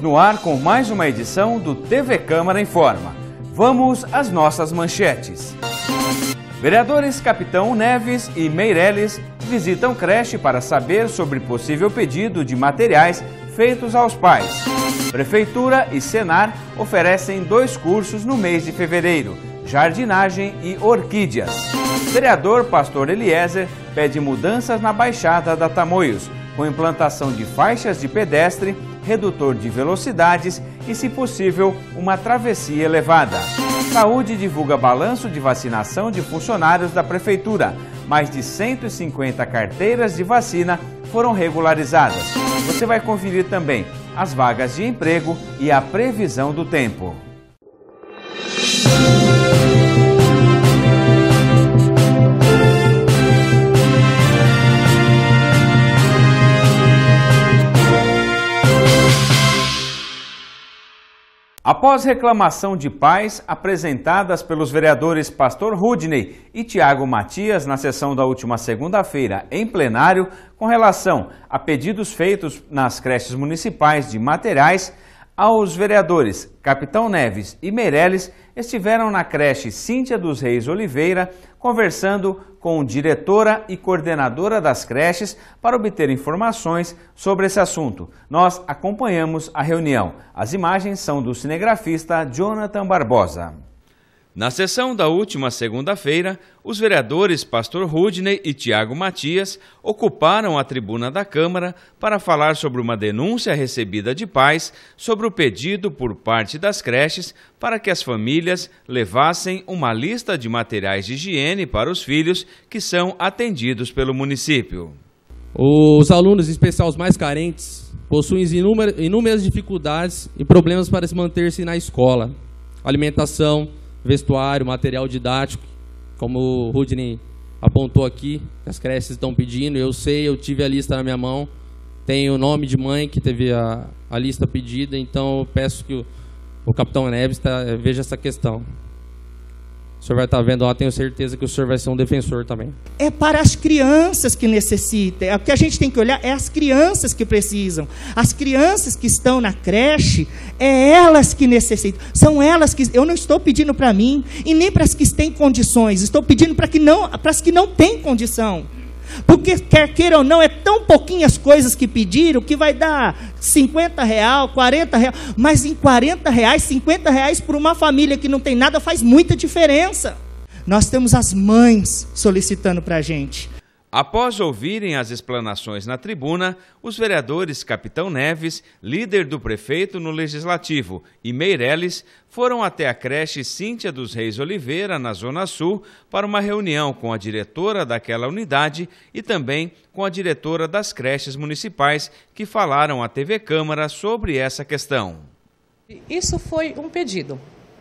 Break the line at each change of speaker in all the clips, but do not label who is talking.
Estamos no ar com mais uma edição do TV Câmara Informa. Vamos às nossas manchetes. Vereadores Capitão Neves e Meireles visitam creche para saber sobre possível pedido de materiais feitos aos pais. Prefeitura e Senar oferecem dois cursos no mês de fevereiro: jardinagem e orquídeas. Vereador Pastor Eliezer pede mudanças na Baixada da Tamoios, com implantação de faixas de pedestre redutor de velocidades e, se possível, uma travessia elevada. Saúde divulga balanço de vacinação de funcionários da Prefeitura. Mais de 150 carteiras de vacina foram regularizadas. Você vai conferir também as vagas de emprego e a previsão do tempo. Após reclamação de pais apresentadas pelos vereadores Pastor Rudney e Tiago Matias na sessão da última segunda-feira em plenário com relação a pedidos feitos nas creches municipais de materiais, aos vereadores Capitão Neves e Meirelles estiveram na creche Cíntia dos Reis Oliveira conversando com diretora e coordenadora das creches para obter informações sobre esse assunto. Nós acompanhamos a reunião. As imagens são do cinegrafista Jonathan Barbosa. Na sessão da última segunda-feira, os vereadores Pastor Rudney e Tiago Matias ocuparam a tribuna da Câmara para falar sobre uma denúncia recebida de pais sobre o pedido por parte das creches para que as famílias levassem uma lista de materiais de higiene para os filhos que são atendidos pelo município.
Os alunos, em especial os mais carentes, possuem inúmeras dificuldades e problemas para se manter-se na escola. Alimentação, vestuário, material didático, como o Rudney apontou aqui, as creches estão pedindo, eu sei, eu tive a lista na minha mão, tem o nome de mãe que teve a, a lista pedida, então eu peço que o, o capitão Neves tá, veja essa questão. O senhor vai estar tá vendo lá, tenho certeza que o senhor vai ser um defensor também. É para as crianças que necessitam. É o que a gente tem que olhar é as crianças que precisam. As crianças que estão na creche, é elas que necessitam. São elas que. Eu não estou pedindo para mim e nem para as que têm condições. Estou pedindo para, que não, para as que não têm condição. Porque quer queira ou não, é tão pouquinhas coisas que pediram que vai dar 50 real, 40 real. Mas em 40 reais, 50 reais para uma família que não tem nada faz muita diferença. Nós temos as mães solicitando para a gente.
Após ouvirem as explanações na tribuna, os vereadores Capitão Neves, líder do prefeito no Legislativo, e Meireles foram até a creche Cíntia dos Reis Oliveira, na Zona Sul, para uma reunião com a diretora daquela unidade e também com a diretora das creches municipais, que falaram à TV Câmara sobre essa questão.
Isso foi um pedido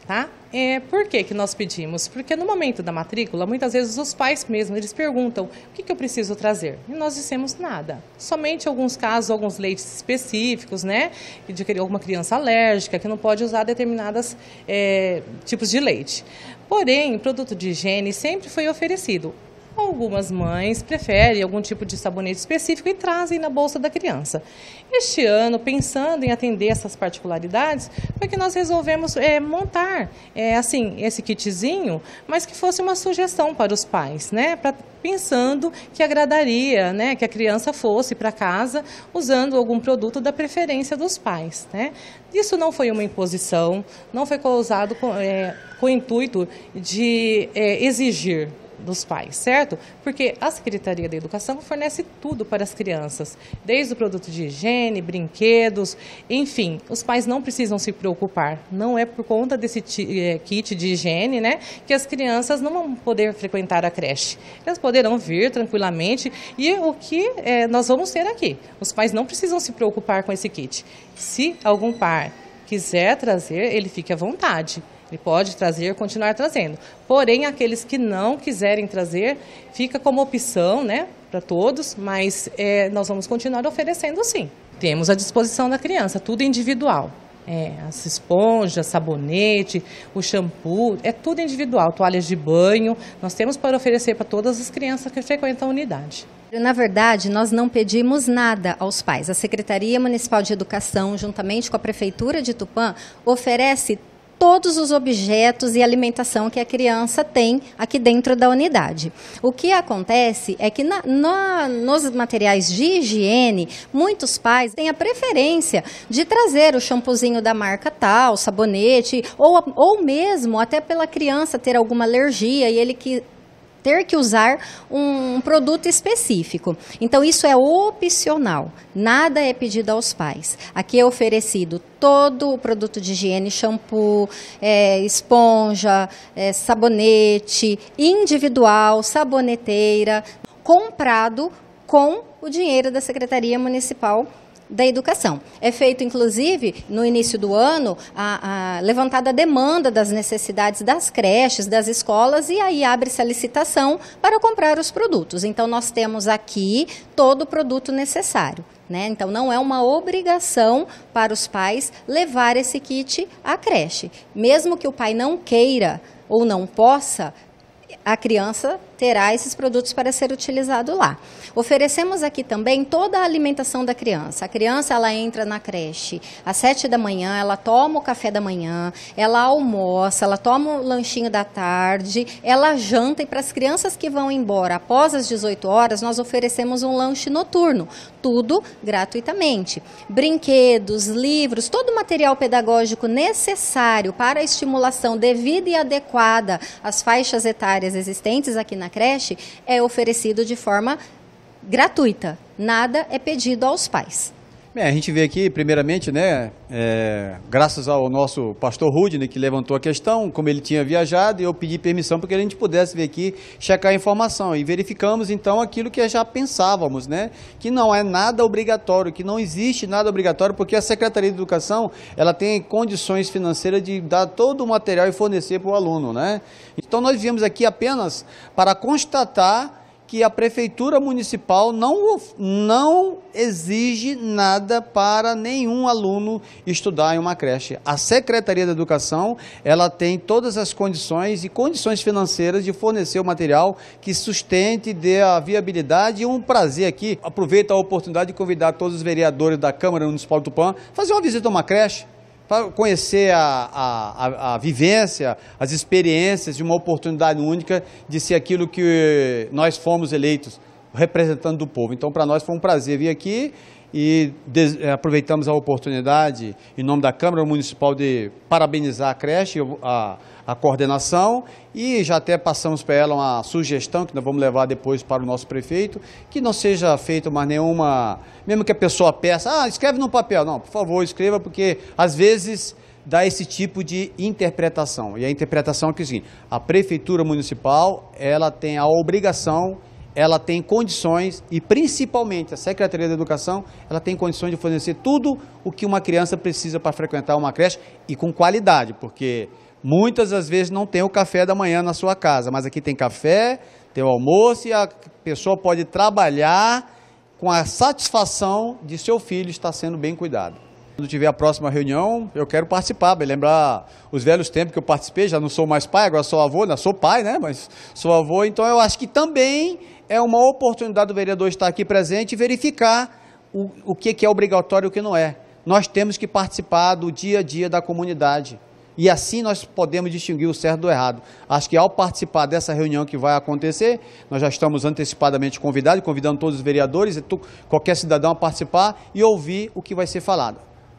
tá? É, por que, que nós pedimos? Porque no momento da matrícula, muitas vezes os pais mesmo, eles perguntam, o que, que eu preciso trazer? E nós dissemos nada. Somente alguns casos, alguns leites específicos, né? De alguma criança alérgica, que não pode usar determinados é, tipos de leite. Porém, produto de higiene sempre foi oferecido algumas mães preferem algum tipo de sabonete específico e trazem na bolsa da criança. Este ano, pensando em atender essas particularidades, foi que nós resolvemos é, montar, é, assim, esse kitzinho, mas que fosse uma sugestão para os pais, né? Pra, pensando que agradaria, né? Que a criança fosse para casa usando algum produto da preferência dos pais, né? Isso não foi uma imposição, não foi causado com, é, com o intuito de exigir, dos pais, certo? Porque a Secretaria da Educação fornece tudo para as crianças, desde o produto de higiene, brinquedos, enfim, os pais não precisam se preocupar. Não é por conta desse eh, kit de higiene, né, que as crianças não vão poder frequentar a creche. Elas poderão vir tranquilamente e o que é, nós vamos ter aqui? Os pais não precisam se preocupar com esse kit. Se algum par quiser trazer, ele fique à vontade. Ele pode trazer, continuar trazendo. Porém, aqueles que não quiserem trazer, fica como opção, né, para todos, mas é, nós vamos continuar oferecendo sim. Temos à disposição da criança, tudo individual. É, as esponjas, sabonete, o shampoo, é tudo individual, toalhas de banho, nós temos para oferecer para todas as crianças que frequentam a unidade.
Na verdade, nós não pedimos nada aos pais. A Secretaria Municipal de Educação, juntamente com a Prefeitura de Tupã, oferece todos os objetos e alimentação que a criança tem aqui dentro da unidade. O que acontece é que na, na, nos materiais de higiene, muitos pais têm a preferência de trazer o shampoozinho da marca tal, sabonete, ou, ou mesmo até pela criança ter alguma alergia e ele que ter que usar um produto específico. Então, isso é opcional, nada é pedido aos pais. Aqui é oferecido todo o produto de higiene, shampoo, é, esponja, é, sabonete, individual, saboneteira, comprado com o dinheiro da Secretaria Municipal da educação. É feito, inclusive, no início do ano, a, a levantada demanda das necessidades das creches, das escolas, e aí abre-se a licitação para comprar os produtos. Então, nós temos aqui todo o produto necessário. Né? Então, não é uma obrigação para os pais levar esse kit à creche. Mesmo que o pai não queira ou não possa, a criança terá esses produtos para ser utilizado lá. Oferecemos aqui também toda a alimentação da criança. A criança ela entra na creche às 7 da manhã, ela toma o café da manhã, ela almoça, ela toma o lanchinho da tarde, ela janta e para as crianças que vão embora após as 18 horas, nós oferecemos um lanche noturno, tudo gratuitamente. Brinquedos, livros, todo o material pedagógico necessário para a estimulação devida e adequada às faixas etárias existentes aqui na na creche é oferecido de forma gratuita. Nada é pedido aos pais.
É, a gente vê aqui, primeiramente, né, é, graças ao nosso pastor Rudney, que levantou a questão, como ele tinha viajado, e eu pedi permissão para que a gente pudesse vir aqui checar a informação. E verificamos, então, aquilo que já pensávamos, né, que não é nada obrigatório, que não existe nada obrigatório, porque a Secretaria de Educação ela tem condições financeiras de dar todo o material e fornecer para o aluno. Né? Então, nós viemos aqui apenas para constatar que a prefeitura municipal não, não exige nada para nenhum aluno estudar em uma creche. A Secretaria da Educação, ela tem todas as condições e condições financeiras de fornecer o material que sustente, dê a viabilidade e um prazer aqui. Aproveito a oportunidade de convidar todos os vereadores da Câmara Municipal do Tupã a fazer uma visita a uma creche para conhecer a, a, a, a, vivência, as experiências de uma oportunidade única de ser aquilo que nós fomos eleitos representando do povo. Então, para nós foi um prazer vir aqui e eh, aproveitamos a oportunidade, em nome da Câmara Municipal, de parabenizar a creche, a, a coordenação, e já até passamos para ela uma sugestão, que nós vamos levar depois para o nosso prefeito, que não seja feito mais nenhuma, mesmo que a pessoa peça, ah, escreve no papel, não, por favor, escreva, porque às vezes dá esse tipo de interpretação, e a interpretação é que é o seguinte, a Prefeitura Municipal, ela tem a obrigação ela tem condições e principalmente a Secretaria da Educação, ela tem condições de fornecer tudo o que uma criança precisa para frequentar uma creche e com qualidade, porque muitas das vezes não tem o café da manhã na sua casa, mas aqui tem café, tem o almoço e a pessoa pode trabalhar com a satisfação de seu filho estar sendo bem cuidado. Quando tiver a próxima reunião, eu quero participar, lembrar os velhos tempos que eu participei, já não sou mais pai, agora sou avô, não né? sou pai, né, mas sou avô, então eu acho que também é uma oportunidade do vereador estar aqui presente e verificar o, o que, que é obrigatório e o que não é. Nós temos que participar do dia a dia da comunidade. E assim nós podemos distinguir o certo do errado. Acho que ao participar dessa reunião que vai acontecer, nós já estamos antecipadamente convidados, convidando todos os vereadores e
qualquer cidadão a participar e ouvir o que vai ser falado.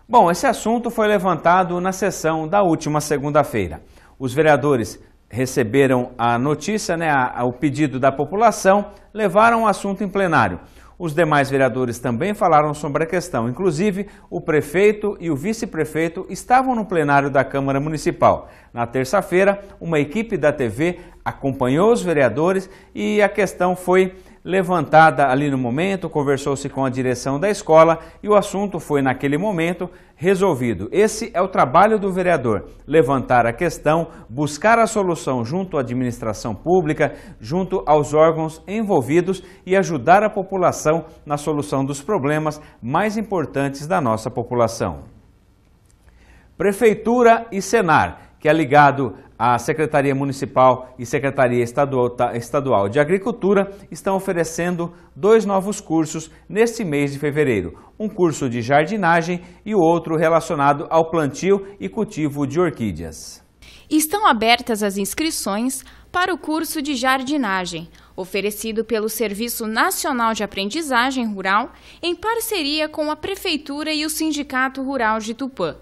Bom, esse assunto foi levantado na sessão da última segunda-feira. Os vereadores receberam a notícia, né, a, a, o pedido da população, levaram o assunto em plenário. Os demais vereadores também falaram sobre a questão. Inclusive, o prefeito e o vice-prefeito estavam no plenário da Câmara Municipal. Na terça-feira, uma equipe da TV acompanhou os vereadores e a questão foi levantada ali no momento, conversou-se com a direção da escola e o assunto foi, naquele momento, resolvido. Esse é o trabalho do vereador: levantar a questão, buscar a solução junto à administração pública, junto aos órgãos envolvidos e ajudar a população na solução dos problemas mais importantes da nossa população. Prefeitura e Senar, que é ligado a Secretaria Municipal e Secretaria Estadual de Agricultura estão oferecendo dois novos cursos neste mês de fevereiro. Um curso de jardinagem e o outro relacionado ao plantio e cultivo de orquídeas.
Estão abertas as inscrições para o curso de jardinagem, oferecido pelo Serviço Nacional de Aprendizagem Rural, em parceria com a Prefeitura e o Sindicato Rural de Tupã.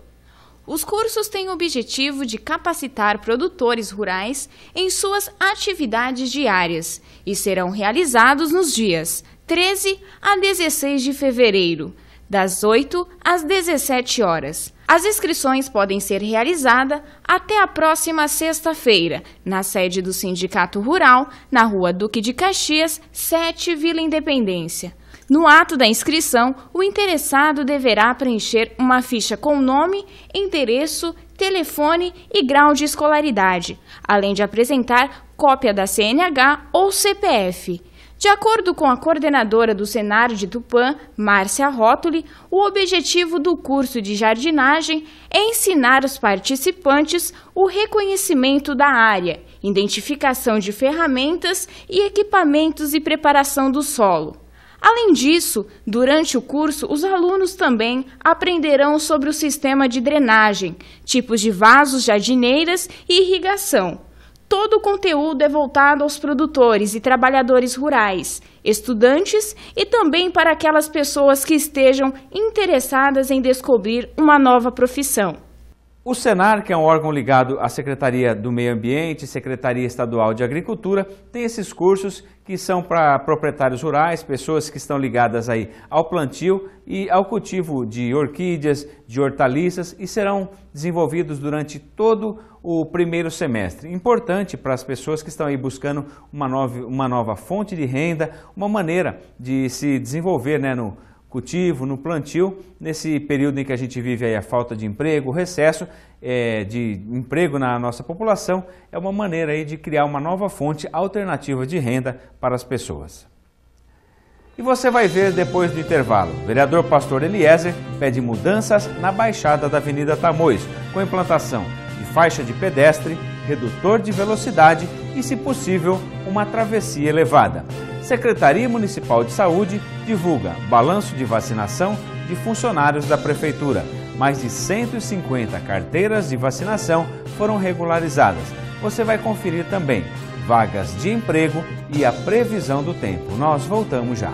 Os cursos têm o objetivo de capacitar produtores rurais em suas atividades diárias e serão realizados nos dias 13 a 16 de fevereiro, das 8 às 17 horas. As inscrições podem ser realizadas até a próxima sexta-feira, na sede do Sindicato Rural, na Rua Duque de Caxias, 7 Vila Independência. No ato da inscrição, o interessado deverá preencher uma ficha com nome, endereço, telefone e grau de escolaridade, além de apresentar cópia da CNH ou CPF. De acordo com a coordenadora do Senar de Tupã, Márcia Rótoli, o objetivo do curso de jardinagem é ensinar os participantes o reconhecimento da área, identificação de ferramentas e equipamentos e preparação do solo. Além disso, durante o curso, os alunos também aprenderão sobre o sistema de drenagem, tipos de vasos, jardineiras e irrigação. Todo o conteúdo é voltado aos produtores e trabalhadores rurais, estudantes e também para aquelas pessoas que estejam interessadas em descobrir uma nova profissão.
O Senar, que é um órgão ligado à Secretaria do Meio Ambiente, Secretaria Estadual de Agricultura, tem esses cursos que são para proprietários rurais, pessoas que estão ligadas aí ao plantio e ao cultivo de orquídeas, de hortaliças e serão desenvolvidos durante todo o primeiro semestre. Importante para as pessoas que estão aí buscando uma nova, uma nova fonte de renda, uma maneira de se desenvolver né, no, cultivo, no plantio, nesse período em que a gente vive aí a falta de emprego, o recesso é, de emprego na nossa população, é uma maneira aí de criar uma nova fonte alternativa de renda para as pessoas. E você vai ver depois do intervalo. O vereador Pastor Eliezer pede mudanças na baixada da Avenida Tamois, com implantação de faixa de pedestre, redutor de velocidade e, se possível, uma travessia elevada. Secretaria Municipal de Saúde divulga balanço de vacinação de funcionários da Prefeitura. Mais de 150 carteiras de vacinação foram regularizadas. Você vai conferir também vagas de emprego e a previsão do tempo. Nós voltamos já.